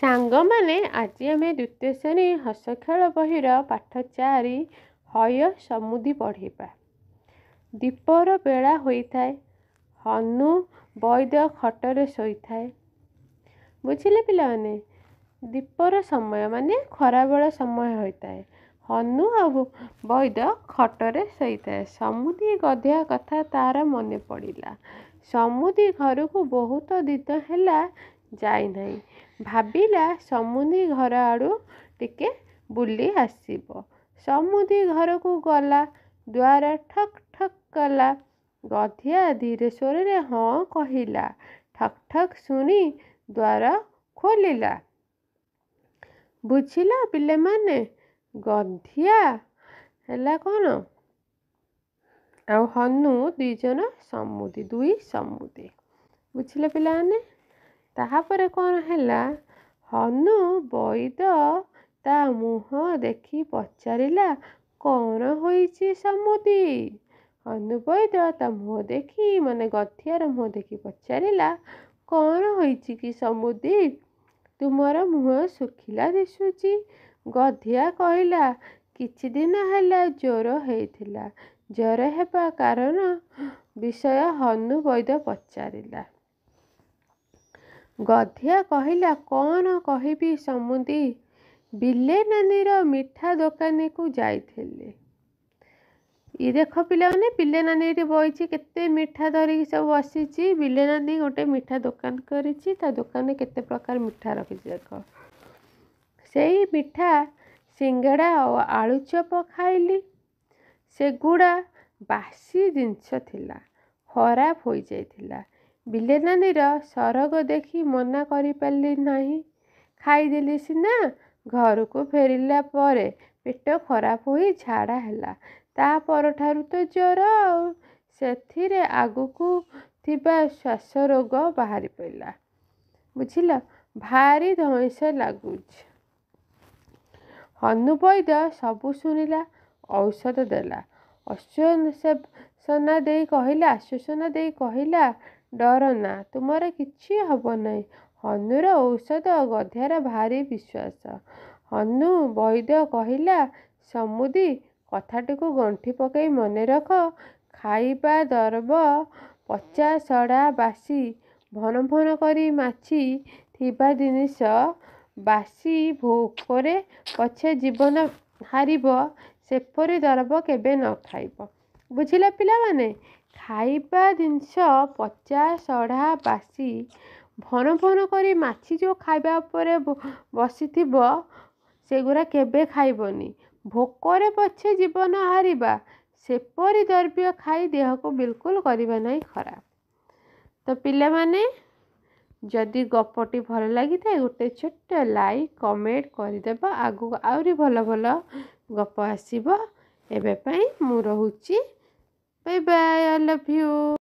ସାଙ୍ଗମାନେ ଆଜି ଆମେ ଦ୍ୱିତୀୟ ଶ୍ରେଣୀ ହସ ଖେଳ ବହିର ପାଠ ଚାରି ହୟ ସମୁଦି ପଢ଼ିବା ଦୀପର ବେଳା ହୋଇଥାଏ ହନୁ ବୈଦ୍ୟ ଖଟରେ ଶୋଇଥାଏ ବୁଝିଲେ ପିଲାମାନେ ଦୀପର ସମୟ ମାନେ ଖରାବେଳ ସମୟ ହୋଇଥାଏ ହନୁ ଆଉ ବୈଦ ଖଟରେ ଶୋଇଥାଏ ସମୁଦି ଗଧିଆ କଥା ତାର ମନେ ପଡ଼ିଲା ସମୁଦି ଘରକୁ ବହୁତ ଦିନ ହେଲା ଯାଇନାହିଁ ଭାବିଲା ସମୁଦି ଘର ଆଡ଼ୁ ଟିକେ ବୁଲି ଆସିବ ସମୁଦି ଘରକୁ ଗଲା ଦ୍ୱାର ଠକ୍ ଠକ୍ କଲା ଗଧିଆ ଧୀରେ ସ୍ୱରରେ ହଁ କହିଲା ଠକ୍ ଠକ୍ ଶୁଣି ଦ୍ୱାର ଖୋଲିଲା ବୁଝିଲ ପିଲେମାନେ ଗଧିଆ ହେଲା କ'ଣ ଆଉ ହନୁ ଦୁଇଜଣ ସମୁଦି ଦୁଇ ସମୁଦି ବୁଝିଲେ ପିଲାମାନେ ତାପରେ କ'ଣ ହେଲା ହନୁ ବୈଦ ତା ମୁହଁ ଦେଖି ପଚାରିଲା କ'ଣ ହୋଇଛି ସମୁଦି ହନୁ ବୈଦ ତା ମୁହଁ ଦେଖି ମାନେ ଗଧିଆର ମୁହଁ ଦେଖି ପଚାରିଲା କ'ଣ ହୋଇଛି କି ସମୁଦି ତୁମର ମୁହଁ ଶୁଖିଲା ଦିଶୁଛି ଗଧିଆ କହିଲା କିଛି ଦିନ ହେଲା ଜ୍ୱର ହେଇଥିଲା ଜ୍ୱର ହେବା କାରଣ ବିଷୟ ହନୁ ବୈଦ ପଚାରିଲା ଗଧିଆ କହିଲା କ'ଣ କହିବି ସମୁଦି ବିଲେ ନାନୀର ମିଠା ଦୋକାନୀକୁ ଯାଇଥିଲି ଇଏ ଦେଖ ପିଲାମାନେ ବିଲେ ନାନୀ ଏଠି ବଇଛି କେତେ ମିଠା ଧରିକି ସବୁ ବସିଛି ବିଲେ ନାନୀ ଗୋଟେ ମିଠା ଦୋକାନ କରିଛି ତା ଦୋକାନରେ କେତେ ପ୍ରକାର ମିଠା ରଖିଛି ଦେଖ ସେଇ ମିଠା ସିଙ୍ଗଡ଼ା ଓ ଆଳୁଚପ ଖାଇଲି ସେଗୁଡ଼ା ବାସି ଜିନିଷ ଥିଲା ଖରାପ ହୋଇଯାଇଥିଲା ବିଲେନାନୀର ସରଗ ଦେଖି ମନା କରିପାରିଲି ନାହିଁ ଖାଇଦେଲି ସିନା ଘରକୁ ଫେରିଲା ପରେ ପେଟ ଖରାପ ହୋଇ ଝାଡ଼ା ହେଲା ତା ପରଠାରୁ ତ ଜ୍ୱର ଆଉ ସେଥିରେ ଆଗକୁ ଥିବା ଶ୍ୱାସ ରୋଗ ବାହାରି ପଡ଼ିଲା ବୁଝିଲ ଭାରି ଧଇଁସ ଲାଗୁଛି ହନୁବୈଦ ସବୁ ଶୁଣିଲା ଔଷଧ ଦେଲା ଅଶ୍ୱସନା ଦେଇ କହିଲା ଆଶ୍ୱସନା ଦେଇ କହିଲା ଡର ନା ତୁମର କିଛି ହେବ ନାହିଁ ହନୁର ଔଷଧ ଗଧିଆର ଭାରି ବିଶ୍ୱାସ ହନୁ ବୈଦ କହିଲା ସମୁଦି କଥାଟିକୁ ଗଣ୍ଠି ପକାଇ ମନେ ରଖ ଖାଇବା ଦରବ ପଚା ସଡ଼ା ବାସି ଭନ ଭନ କରି ମାଛି ଥିବା ଜିନିଷ ବାସି ଭୋକରେ ପଛେ ଜୀବନ ହାରିବ ସେପରି ଦରବ କେବେ ନ ଖାଇବ ବୁଝିଲା ପିଲାମାନେ ଖାଇବା ଜିନିଷ ପଚା ସଢ଼ା ବାସି ଭନ ଭନ କରି ମାଛି ଯେଉଁ ଖାଇବା ଉପରେ ବସିଥିବ ସେଗୁଡ଼ା କେବେ ଖାଇବନି ଭୋକରେ ପଛେ ଜୀବନ ହାରିବା ସେପରି ଦ୍ରବ୍ୟ ଖାଇ ଦେହକୁ ବିଲକୁଲ କରିବା ନାହିଁ ଖରାପ ତ ପିଲାମାନେ ଯଦି ଗପଟି ଭଲ ଲାଗିଥାଏ ଗୋଟେ ଛୋଟ ଲାଇକ୍ କମେଣ୍ଟ କରିଦେବ ଆଗକୁ ଆହୁରି ଭଲ ଭଲ ଗପ ଆସିବ ଏବେ ପାଇଁ ମୁଁ ରହୁଛି Bye bye. I love you.